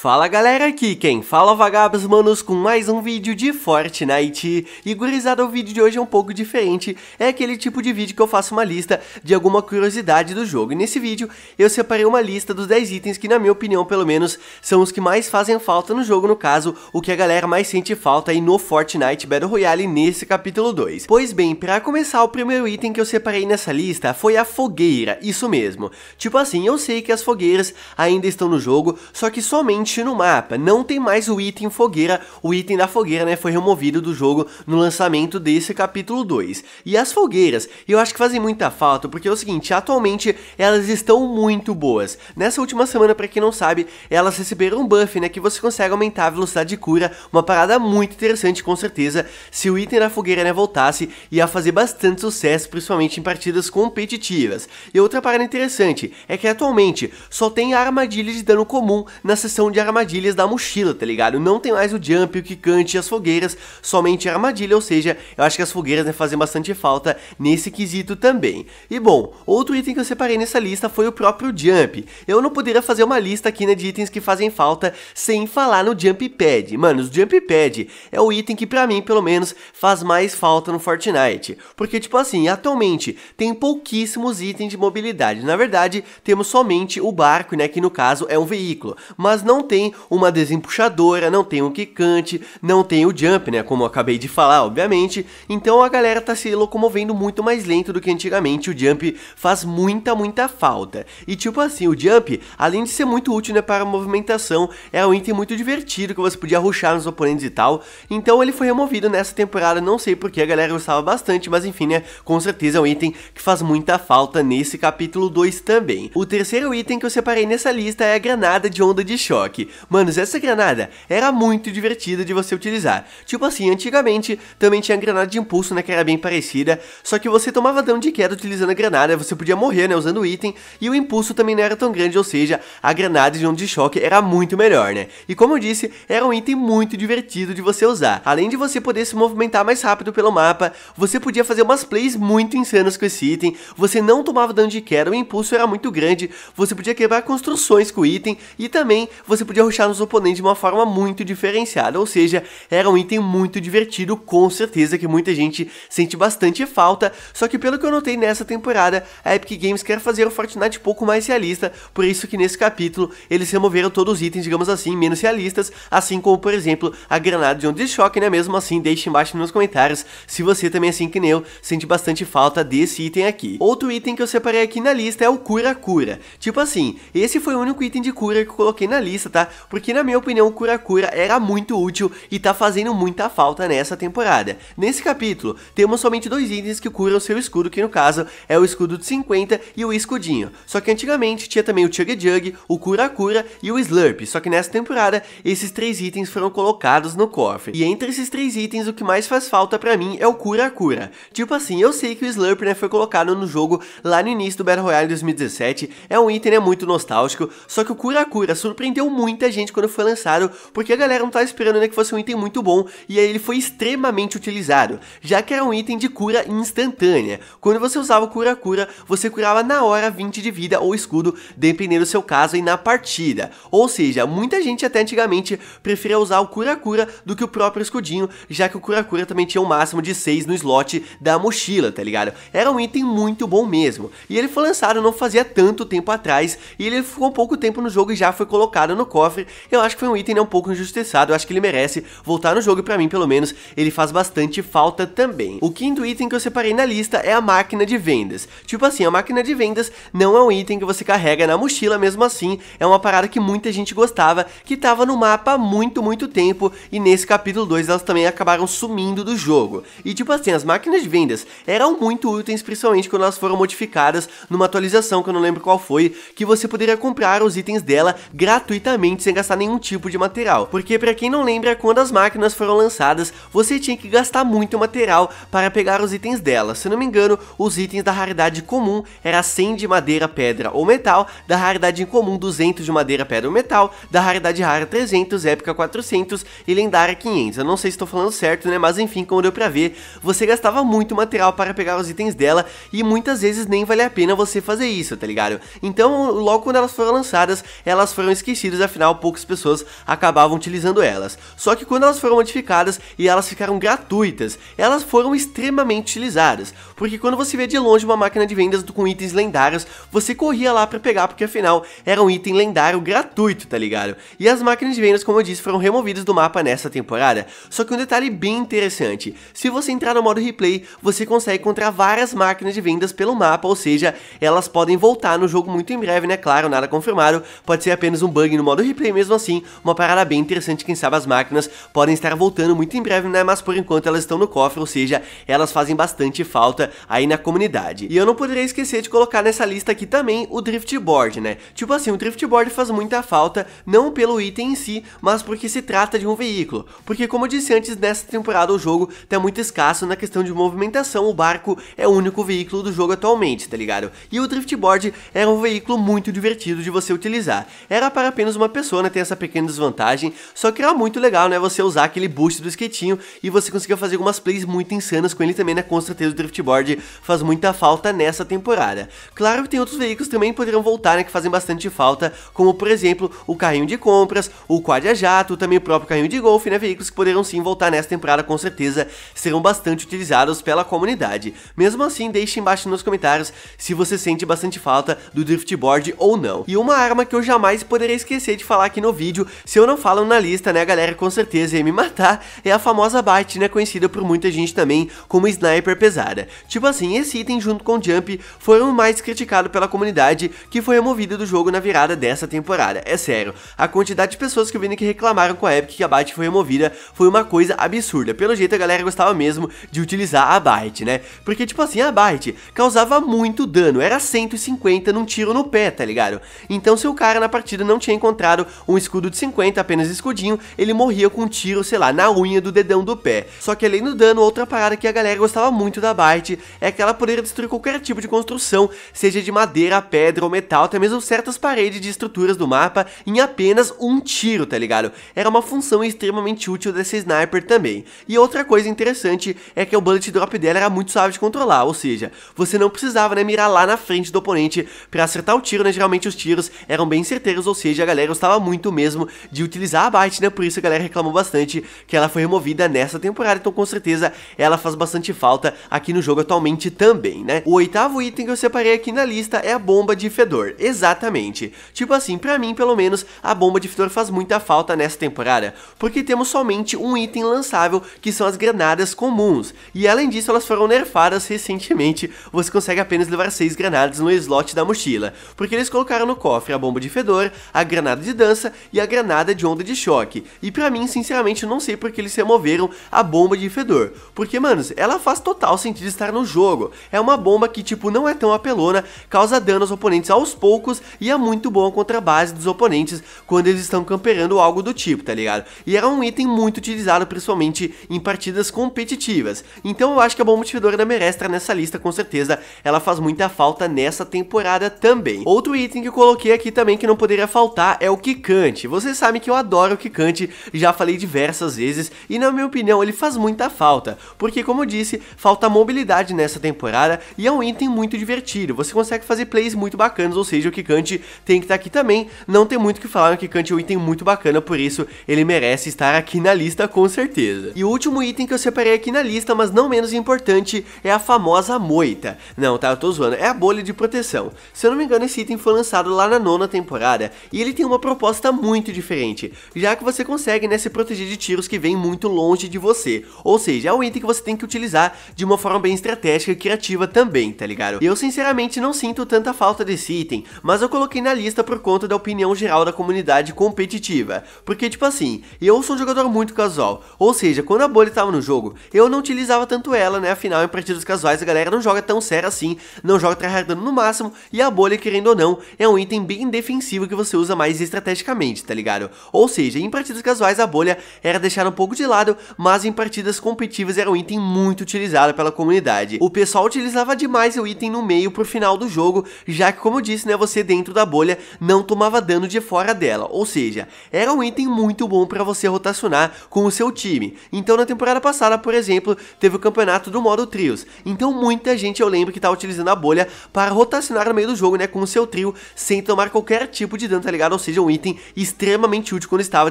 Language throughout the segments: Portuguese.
Fala galera, aqui quem fala é vagabos manos com mais um vídeo de Fortnite E gurizada, o vídeo de hoje é um pouco diferente É aquele tipo de vídeo que eu faço uma lista de alguma curiosidade do jogo E nesse vídeo eu separei uma lista dos 10 itens que na minha opinião pelo menos São os que mais fazem falta no jogo, no caso O que a galera mais sente falta aí no Fortnite Battle Royale nesse capítulo 2 Pois bem, pra começar o primeiro item que eu separei nessa lista foi a fogueira Isso mesmo, tipo assim, eu sei que as fogueiras ainda estão no jogo Só que somente no mapa. Não tem mais o item fogueira, o item da fogueira né, foi removido do jogo no lançamento desse capítulo 2. E as fogueiras, eu acho que fazem muita falta, porque é o seguinte, atualmente elas estão muito boas. Nessa última semana, para quem não sabe, elas receberam um buff, né, que você consegue aumentar a velocidade de cura, uma parada muito interessante com certeza, se o item da fogueira né, voltasse, ia fazer bastante sucesso, principalmente em partidas competitivas. E outra parada interessante, é que atualmente só tem armadilha de dano comum na sessão de de armadilhas da mochila, tá ligado? Não tem mais o jump, o quicante e as fogueiras, somente armadilha, ou seja, eu acho que as fogueiras né, fazem bastante falta nesse quesito também. E bom, outro item que eu separei nessa lista foi o próprio jump. Eu não poderia fazer uma lista aqui né, de itens que fazem falta sem falar no jump pad. Mano, o jump pad é o item que pra mim, pelo menos, faz mais falta no Fortnite. Porque, tipo assim, atualmente tem pouquíssimos itens de mobilidade. Na verdade, temos somente o barco, né, que no caso é um veículo. Mas não tem uma desempuxadora, não tem um quicante, não tem o jump, né, como eu acabei de falar, obviamente. Então a galera tá se locomovendo muito mais lento do que antigamente, o jump faz muita, muita falta. E tipo assim, o jump, além de ser muito útil, né, para movimentação, é um item muito divertido que você podia ruxar nos oponentes e tal. Então ele foi removido nessa temporada, não sei porque a galera gostava bastante, mas enfim, né, com certeza é um item que faz muita falta nesse capítulo 2 também. O terceiro item que eu separei nessa lista é a granada de onda de choque aqui. Manos, essa granada era muito divertida de você utilizar. Tipo assim, antigamente também tinha granada de impulso, né, que era bem parecida, só que você tomava dano de queda utilizando a granada, você podia morrer, né, usando o item, e o impulso também não era tão grande, ou seja, a granada de onda de choque era muito melhor, né? E como eu disse, era um item muito divertido de você usar. Além de você poder se movimentar mais rápido pelo mapa, você podia fazer umas plays muito insanas com esse item, você não tomava dano de queda, o impulso era muito grande, você podia quebrar construções com o item, e também você podia tipo ruxar nos oponentes de uma forma muito diferenciada, ou seja, era um item muito divertido, com certeza que muita gente sente bastante falta, só que pelo que eu notei nessa temporada, a Epic Games quer fazer o Fortnite um pouco mais realista, por isso que nesse capítulo eles removeram todos os itens, digamos assim, menos realistas, assim como, por exemplo, a granada de onda de choque, né, mesmo assim, deixe embaixo nos comentários se você também, assim que nem eu, sente bastante falta desse item aqui. Outro item que eu separei aqui na lista é o cura-cura, tipo assim, esse foi o único item de cura que eu coloquei na lista, tá? tá? Porque na minha opinião, Cura Cura era muito útil e tá fazendo muita falta nessa temporada. Nesse capítulo, temos somente dois itens que curam seu escudo, que no caso é o escudo de 50 e o escudinho. Só que antigamente tinha também o Chug Jug, o Cura Cura e o Slurp, só que nessa temporada esses três itens foram colocados no cofre. E entre esses três itens, o que mais faz falta pra mim é o Cura Cura. Tipo assim, eu sei que o Slurp né, foi colocado no jogo lá no início do Battle Royale 2017, é um item né, muito nostálgico, só que o Cura Cura surpreendeu muito muita gente quando foi lançado, porque a galera não estava esperando né, que fosse um item muito bom, e aí ele foi extremamente utilizado, já que era um item de cura instantânea. Quando você usava cura-cura, você curava na hora 20 de vida ou escudo, dependendo do seu caso e na partida. Ou seja, muita gente até antigamente preferia usar o cura-cura do que o próprio escudinho, já que o cura-cura também tinha um máximo de 6 no slot da mochila, tá ligado? Era um item muito bom mesmo, e ele foi lançado não fazia tanto tempo atrás, e ele ficou pouco tempo no jogo e já foi colocado no cofre, eu acho que foi um item né, um pouco injustiçado, eu acho que ele merece voltar no jogo E para mim pelo menos, ele faz bastante falta também. O quinto item que eu separei na lista é a máquina de vendas. Tipo assim, a máquina de vendas não é um item que você carrega na mochila mesmo assim, é uma parada que muita gente gostava, que tava no mapa há muito, muito tempo, e nesse capítulo 2 elas também acabaram sumindo do jogo. E tipo assim, as máquinas de vendas eram muito úteis, principalmente quando elas foram modificadas numa atualização que eu não lembro qual foi, que você poderia comprar os itens dela gratuitamente sem gastar nenhum tipo de material. Porque para quem não lembra, quando as máquinas foram lançadas, você tinha que gastar muito material para pegar os itens delas. Se não me engano, os itens da raridade comum era 100 de madeira, pedra ou metal, da raridade incomum 200 de madeira, pedra ou metal, da raridade rara 300, épica 400 e lendária 500. Eu não sei se estou falando certo, né, mas enfim, como deu para ver, você gastava muito material para pegar os itens dela e muitas vezes nem vale a pena você fazer isso, tá ligado? Então, logo quando elas foram lançadas, elas foram esquecidas afinal poucas pessoas acabavam utilizando elas. Só que quando elas foram modificadas e elas ficaram gratuitas, elas foram extremamente utilizadas, porque quando você vê de longe uma máquina de vendas com itens lendários, você corria lá para pegar porque afinal era um item lendário gratuito, tá ligado? E as máquinas de vendas, como eu disse, foram removidas do mapa nessa temporada. Só que um detalhe bem interessante, se você entrar no modo replay, você consegue encontrar várias máquinas de vendas pelo mapa, ou seja, elas podem voltar no jogo muito em breve, né? Claro, nada confirmado, pode ser apenas um bug no modo modo replay mesmo assim, uma parada bem interessante, quem sabe as máquinas podem estar voltando muito em breve, né? Mas por enquanto elas estão no cofre, ou seja, elas fazem bastante falta aí na comunidade. E eu não poderia esquecer de colocar nessa lista aqui também o Driftboard, né? Tipo assim, o Driftboard faz muita falta, não pelo item em si, mas porque se trata de um veículo. Porque como eu disse antes, nessa temporada o jogo tá muito escasso na questão de movimentação, o barco é o único veículo do jogo atualmente, tá ligado? E o Driftboard era um veículo muito divertido de você utilizar. Era para apenas uma uma pessoa, né? Tem essa pequena desvantagem. Só que era é muito legal, né? Você usar aquele boost do skatinho e você conseguir fazer algumas plays muito insanas com ele também, né? Com certeza o driftboard faz muita falta nessa temporada. Claro que tem outros veículos também que poderão voltar, né? Que fazem bastante falta, como por exemplo o carrinho de compras, o quad a jato, também o próprio carrinho de golfe, né? Veículos que poderão sim voltar nessa temporada, com certeza serão bastante utilizados pela comunidade. Mesmo assim, deixe embaixo nos comentários se você sente bastante falta do driftboard ou não. E uma arma que eu jamais poderia esquecer de falar aqui no vídeo, se eu não falo na lista, né, a galera com certeza ia me matar, é a famosa Bite, né, conhecida por muita gente também como Sniper Pesada. Tipo assim, esse item junto com o Jump foi o mais criticado pela comunidade, que foi removido do jogo na virada dessa temporada. É sério, a quantidade de pessoas que eu que reclamaram com a Epic que a Bite foi removida foi uma coisa absurda. Pelo jeito a galera gostava mesmo de utilizar a Bite, né? Porque tipo assim, a Bite causava muito dano, era 150 num tiro no pé, tá ligado? Então se o cara na partida não tinha encontrado um escudo de 50, apenas escudinho, ele morria com um tiro, sei lá, na unha do dedão do pé. Só que além do dano, outra parada que a galera gostava muito da Byte é que ela poderia destruir qualquer tipo de construção, seja de madeira, pedra ou metal, até mesmo certas paredes de estruturas do mapa, em apenas um tiro, tá ligado? Era uma função extremamente útil dessa sniper também. E outra coisa interessante é que o bullet drop dela era muito suave de controlar, ou seja, você não precisava né, mirar lá na frente do oponente para acertar o tiro, né? Geralmente os tiros eram bem certeiros, ou seja, a galera gostava muito mesmo de utilizar a bite, né? por isso a galera reclamou bastante que ela foi removida nessa temporada, então com certeza ela faz bastante falta aqui no jogo atualmente também, né? O oitavo item que eu separei aqui na lista é a bomba de fedor, exatamente. Tipo assim, pra mim pelo menos, a bomba de fedor faz muita falta nessa temporada, porque temos somente um item lançável, que são as granadas comuns, e além disso elas foram nerfadas recentemente, você consegue apenas levar 6 granadas no slot da mochila, porque eles colocaram no cofre a bomba de fedor, a granada granada de dança e a granada de onda de choque. E para mim, sinceramente, eu não sei porque eles removeram a bomba de fedor. Porque, manos, ela faz total sentido estar no jogo. É uma bomba que, tipo, não é tão apelona, causa dano aos oponentes aos poucos e é muito boa contra a base dos oponentes quando eles estão camperando algo do tipo, tá ligado? E era um item muito utilizado, principalmente em partidas competitivas. Então eu acho que a bomba de fedor ainda merece estar nessa lista, com certeza. Ela faz muita falta nessa temporada também. Outro item que eu coloquei aqui também que não poderia faltar é é o Kikante. Vocês sabem que eu adoro o Kikante, já falei diversas vezes e na minha opinião ele faz muita falta, porque como eu disse, falta mobilidade nessa temporada e é um item muito divertido. Você consegue fazer plays muito bacanas, ou seja, o Kikante tem que estar tá aqui também. Não tem muito o que falar, o Kikante é um item muito bacana, por isso ele merece estar aqui na lista com certeza. E o último item que eu separei aqui na lista, mas não menos importante, é a famosa moita. Não, tá, eu tô zoando, é a bolha de proteção. Se eu não me engano, esse item foi lançado lá na nona temporada e ele tem uma uma proposta muito diferente, já que você consegue né, se proteger de tiros que vêm muito longe de você, ou seja, é um item que você tem que utilizar de uma forma bem estratégica e criativa também, tá ligado? Eu sinceramente não sinto tanta falta desse item, mas eu coloquei na lista por conta da opinião geral da comunidade competitiva, porque tipo assim, eu sou um jogador muito casual, ou seja, quando a bolha estava no jogo, eu não utilizava tanto ela, né, afinal em partidas casuais a galera não joga tão sério assim, não joga tryhardando no máximo, e a bolha, querendo ou não, é um item bem defensivo que você usa mais estrategicamente, tá ligado? Ou seja, em partidas casuais a bolha era deixada um pouco de lado, mas em partidas competitivas era um item muito utilizado pela comunidade. O pessoal utilizava demais o item no meio pro final do jogo, já que como eu disse, né, você dentro da bolha não tomava dano de fora dela, ou seja, era um item muito bom para você rotacionar com o seu time. Então na temporada passada, por exemplo, teve o campeonato do modo trios, então muita gente eu lembro que tá utilizando a bolha para rotacionar no meio do jogo, né, com o seu trio, sem tomar qualquer tipo de dano, tá ligado? Ou seja, seja um item extremamente útil quando estava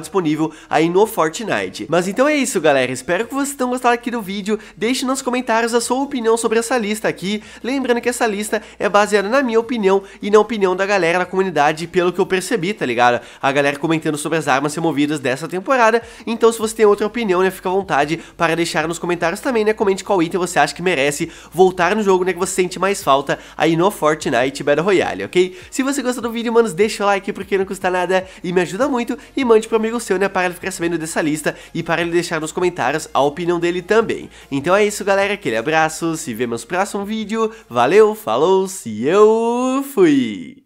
disponível aí no Fortnite. Mas então é isso galera, espero que vocês tenham gostado aqui do vídeo, deixe nos comentários a sua opinião sobre essa lista aqui, lembrando que essa lista é baseada na minha opinião e na opinião da galera da comunidade, pelo que eu percebi, tá ligado? A galera comentando sobre as armas removidas dessa temporada, então se você tem outra opinião, né, fica à vontade para deixar nos comentários também, né, comente qual item você acha que merece voltar no jogo, né, que você sente mais falta aí no Fortnite Battle Royale, ok? Se você gostou do vídeo, manos, deixa o like porque não custa nada nada e me ajuda muito e mande pro amigo seu, né, para ele ficar sabendo dessa lista e para ele deixar nos comentários a opinião dele também. Então é isso, galera, aquele abraço, se vemos no próximo vídeo, valeu, falou, se eu fui!